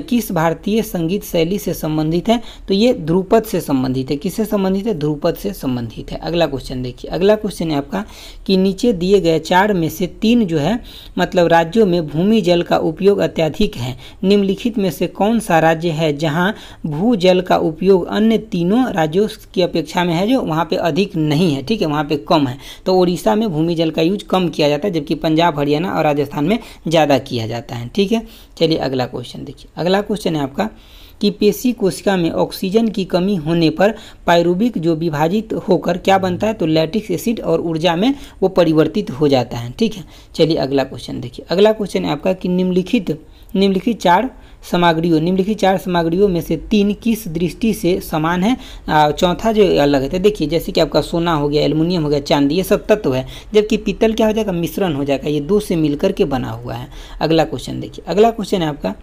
किस भारतीय संगीत शैली से संबंधित है तो ये ध्रुपद से संबंधित है किससे संबंधित है ध्रुपद से संबंधित है अगला क्वेश्चन देखिए अगला क्वेश्चन है आपका कि नीचे दिए गए चार में से तीन जो है मतलब राज्यों में भूमि जल का उपयोग अत्याधिक है निम्नलिखित में से कौन सा राज्य है जहाँ भू जल का उपयोग अन्य तीनों दोनों राज्यों की अपेक्षा में है जो वहाँ पे अधिक नहीं है ठीक है वहाँ पे कम है तो उड़ीसा में भूमि जल का यूज कम किया जाता है जबकि पंजाब हरियाणा और राजस्थान में ज़्यादा किया जाता है ठीक है चलिए अगला क्वेश्चन देखिए अगला क्वेश्चन है आपका कि पेशी कोशिका में ऑक्सीजन की कमी होने पर पायरूबिक जो विभाजित होकर क्या बनता है तो लैटिक्स एसिड और ऊर्जा में वो परिवर्तित हो जाता है ठीक है चलिए अगला क्वेश्चन देखिए अगला क्वेश्चन है आपका कि निम्नलिखित निम्नलिखित चार सामग्रियों निम्नलिखित चार सामग्रियों में से तीन किस दृष्टि से समान है चौथा जो अलग है तो देखिए जैसे कि आपका सोना हो गया एल्युमिनियम हो गया चांदी ये सब तत्व है जबकि पीतल क्या हो जाएगा मिश्रण हो जाएगा ये दो से मिलकर के बना हुआ है अगला क्वेश्चन देखिए अगला क्वेश्चन है आपका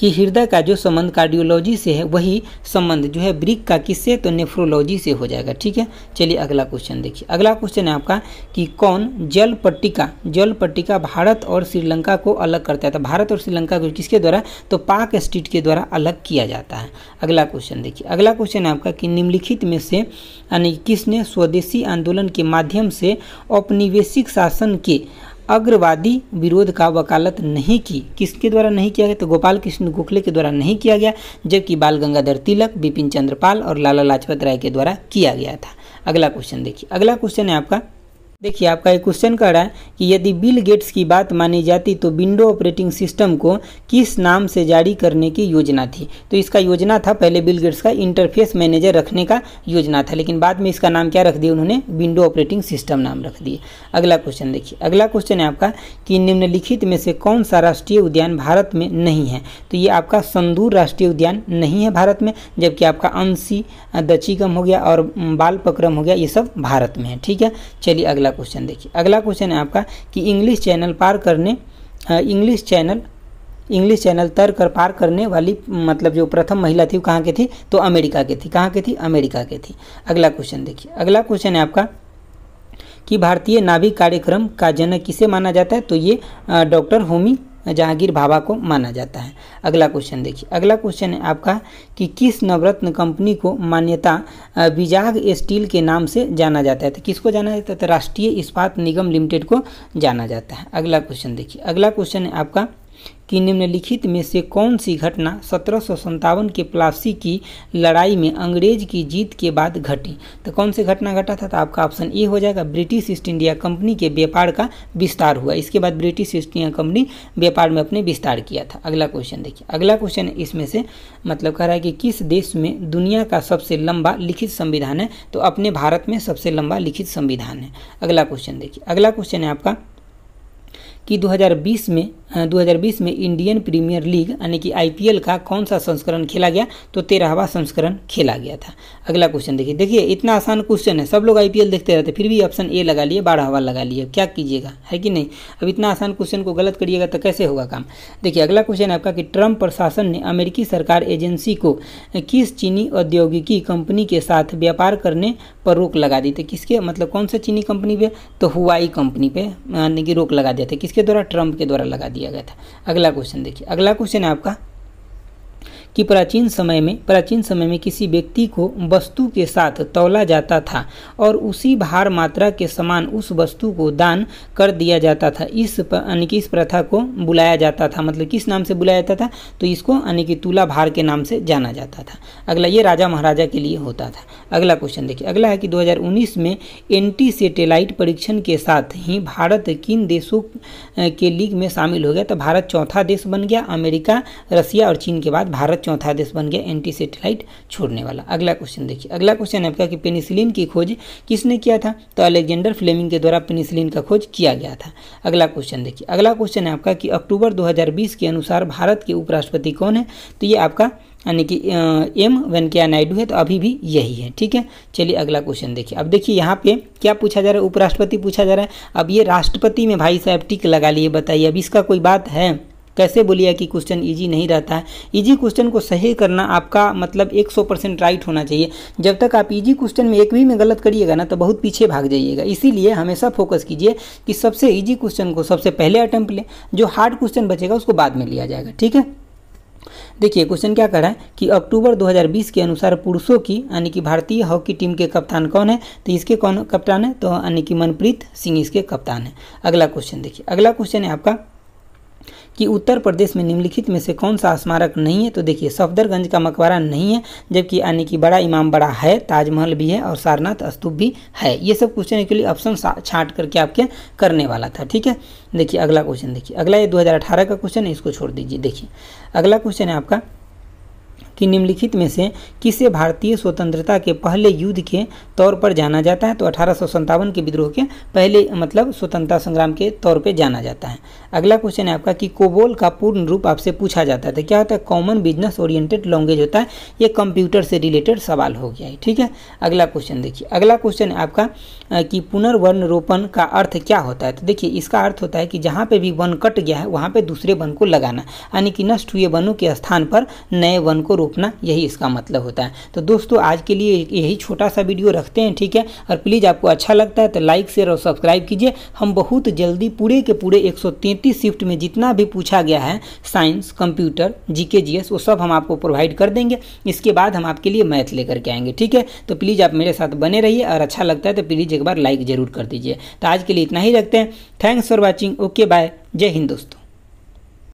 कि हृदय का जो संबंध कार्डियोलॉजी से है वही संबंध जो है ब्रिक का किससे तो नेफ्रोलॉजी से हो जाएगा ठीक है चलिए अगला क्वेश्चन देखिए अगला क्वेश्चन है आपका कि कौन जल पट्टिका जल पट्टिका भारत और श्रीलंका को अलग करता है तो भारत और श्रीलंका को किसके द्वारा तो पाक स्टेट के द्वारा अलग किया जाता है अगला क्वेश्चन देखिए अगला क्वेश्चन है आपका कि निम्नलिखित में से यानी किसने स्वदेशी आंदोलन के माध्यम से औपनिवेशिक शासन के अग्रवादी विरोध का वकालत नहीं की किसके द्वारा नहीं किया गया तो गोपाल कृष्ण गोखले के द्वारा नहीं किया गया जबकि बाल गंगाधर तिलक बिपिन चंद्रपाल और लाला लाजपत राय के द्वारा किया गया था अगला क्वेश्चन देखिए अगला क्वेश्चन है आपका देखिए आपका एक क्वेश्चन कह रहा है कि यदि बिल गेट्स की बात मानी जाती तो विंडो ऑपरेटिंग सिस्टम को किस नाम से जारी करने की योजना थी तो इसका योजना था पहले बिल गेट्स का इंटरफेस मैनेजर रखने का योजना था लेकिन बाद में इसका नाम क्या रख दिया उन्होंने विंडो ऑपरेटिंग सिस्टम नाम रख दिए अगला क्वेश्चन देखिए अगला क्वेश्चन है आपका कि निम्नलिखित में से कौन सा राष्ट्रीय उद्यान भारत में नहीं है तो ये आपका संदूर राष्ट्रीय उद्यान नहीं है भारत में जबकि आपका अंशी दचीगम हो गया और बाल हो गया ये सब भारत में है ठीक है चलिए अगला क्वेश्चन देखिए अगला क्वेश्चन है आपका कि इंग्लिश चैनल पार करने इंग्लिश चैनल इंग्लिश चैनल तर कर पार करने वाली मतलब जो प्रथम महिला थी वो कहाँ की थी तो अमेरिका की थी कहाँ की थी अमेरिका की थी अगला क्वेश्चन देखिए अगला क्वेश्चन है आपका कि भारतीय नाभिक कार्यक्रम का जनक किसे माना जाता है तो ये डॉक्टर होमी जहांगीर भाभा को माना जाता है अगला क्वेश्चन देखिए अगला क्वेश्चन है आपका कि किस नवरत्न कंपनी को मान्यता विजाग स्टील के नाम से जाना जाता है तो किसको जाना जाता है तो राष्ट्रीय इस्पात निगम लिमिटेड को जाना जाता है अगला क्वेश्चन देखिए अगला क्वेश्चन है आपका कि निम्नलिखित में से कौन सी घटना सत्रह के प्लासी की लड़ाई में अंग्रेज की जीत के बाद घटी तो कौन सी घटना घटा था तो आपका ऑप्शन ए हो जाएगा ब्रिटिश ईस्ट इंडिया कंपनी के व्यापार का विस्तार हुआ इसके बाद ब्रिटिश ईस्ट इंडिया कंपनी व्यापार में अपने विस्तार किया था अगला क्वेश्चन देखिए अगला क्वेश्चन इसमें से मतलब कह रहा है कि किस देश में दुनिया का सबसे लंबा लिखित संविधान है तो अपने भारत में सबसे लंबा लिखित संविधान है अगला क्वेश्चन देखिए अगला क्वेश्चन है आपका कि 2020 में 2020 में इंडियन प्रीमियर लीग यानी कि आईपीएल का कौन सा संस्करण खेला गया तो तेरहवा संस्करण खेला गया था अगला क्वेश्चन देखिए देखिए इतना आसान क्वेश्चन है सब लोग आईपीएल देखते रहते फिर भी ऑप्शन ए लगा लिए बारहवा लगा लिए क्या कीजिएगा है कि नहीं अब इतना आसान क्वेश्चन को गलत करिएगा तो कैसे होगा काम देखिए अगला क्वेश्चन आपका कि ट्रम्प प्रशासन ने अमेरिकी सरकार एजेंसी को किस चीनी औद्योगिकी कंपनी के साथ व्यापार करने पर रोक लगा दी थी किसके मतलब कौन सा चीनी कंपनी पे तो हुआई कंपनी पे यानी कि रोक लगा दिया था किसके किसके द्वारा ट्रंप के द्वारा लगा दिया गया था अगला क्वेश्चन देखिए अगला क्वेश्चन है आपका कि प्राचीन समय में प्राचीन समय में किसी व्यक्ति को वस्तु के साथ तौला जाता था और उसी भार मात्रा के समान उस वस्तु को दान कर दिया जाता था इस यानी कि इस प्रथा को बुलाया जाता था मतलब किस नाम से बुलाया जाता था तो इसको यानी कि तुला भार के नाम से जाना जाता था अगला ये राजा महाराजा के लिए होता था अगला क्वेश्चन देखिए अगला है कि 2019 में एंटी सेटेलाइट परीक्षण के साथ ही भारत किन देशों के लीग में शामिल हो गया तो भारत चौथा देश बन गया अमेरिका रसिया और चीन के बाद भारत चौथा देश बन गया एंटी सेटेलाइट छोड़ने वाला अगला क्वेश्चन देखिए अगला क्वेश्चन है आपका कि पेनिसिलिन की खोज किसने किया था तो अलेक्जेंडर फ्लेमिंग के द्वारा पेनिसिलिन का खोज किया गया था अगला क्वेश्चन देखिए अगला क्वेश्चन है आपका कि अक्टूबर 2020 के अनुसार भारत के उपराष्ट्रपति कौन है तो ये आपका यानी कि एम वेंकैया नायडू है तो अभी भी यही है ठीक है चलिए अगला क्वेश्चन देखिए अब देखिए यहाँ पे क्या पूछा जा रहा है उपराष्ट्रपति पूछा जा रहा है अब ये राष्ट्रपति में भाई साहब टिक लगा लिए बताइए अब इसका कोई बात है कैसे बोलिए कि क्वेश्चन ईजी नहीं रहता है ईजी क्वेश्चन को सही करना आपका मतलब एक सौ परसेंट राइट होना चाहिए जब तक आप ईजी क्वेश्चन में एक भी में गलत करिएगा ना तो बहुत पीछे भाग जाइएगा इसीलिए हमेशा फोकस कीजिए कि सबसे ईजी क्वेश्चन को सबसे पहले अटैम्प्ट लें जो हार्ड क्वेश्चन बचेगा उसको बाद में लिया जाएगा ठीक है देखिए क्वेश्चन क्या कर रहा है कि अक्टूबर 2020 के अनुसार पुरुषों की यानी कि भारतीय हॉकी टीम के कप्तान कौन है तो इसके कौन कप्तान है तो यानी कि मनप्रीत सिंह इसके कप्तान है अगला क्वेश्चन देखिए अगला क्वेश्चन है आपका कि उत्तर प्रदेश में निम्नलिखित में से कौन सा स्मारक नहीं है तो देखिए सफदरगंज का मकबरा नहीं है जबकि यानी कि बड़ा इमाम बड़ा है ताजमहल भी है और सारनाथ स्तूप भी है ये सब क्वेश्चन के लिए ऑप्शन छाट करके आपके करने वाला था ठीक है देखिए अगला क्वेश्चन देखिए अगला ये 2018 का क्वेश्चन है इसको छोड़ दीजिए देखिए अगला क्वेश्चन है आपका कि निम्नलिखित में से किसे भारतीय स्वतंत्रता के पहले युद्ध के तौर पर जाना जाता है तो अठारह के विद्रोह के पहले मतलब स्वतंत्रता संग्राम के तौर पर जाना जाता है अगला क्वेश्चन है आपका कि कोबोल का पूर्ण रूप आपसे पूछा जाता है तो क्या होता है कॉमन बिजनेस ओरिएंटेड लैंग्वेज होता है ये कंप्यूटर से रिलेटेड सवाल हो गया है ठीक है अगला क्वेश्चन देखिए अगला क्वेश्चन है आपका कि पुनर्वन रोपण का अर्थ क्या होता है तो देखिए इसका अर्थ होता है कि जहाँ पे भी वन कट गया है वहाँ पे दूसरे वन को लगाना यानी कि नष्ट हुए वनों के स्थान पर नए वन को रोकना यही इसका मतलब होता है तो दोस्तों आज के लिए यही छोटा सा वीडियो रखते हैं ठीक है और प्लीज़ आपको अच्छा लगता है तो लाइक शेयर और सब्सक्राइब कीजिए हम बहुत जल्दी पूरे के पूरे एक शिफ्ट में जितना भी पूछा गया है साइंस कंप्यूटर जीके के वो सब हम आपको प्रोवाइड कर देंगे इसके बाद हम आपके लिए मैथ लेकर के आएंगे ठीक है तो प्लीज़ आप मेरे साथ बने रहिए और अच्छा लगता है तो प्लीज़ एक बार लाइक ज़रूर कर दीजिए तो आज के लिए इतना ही रखते हैं thanks for watching okay bye जय हिंद दोस्तों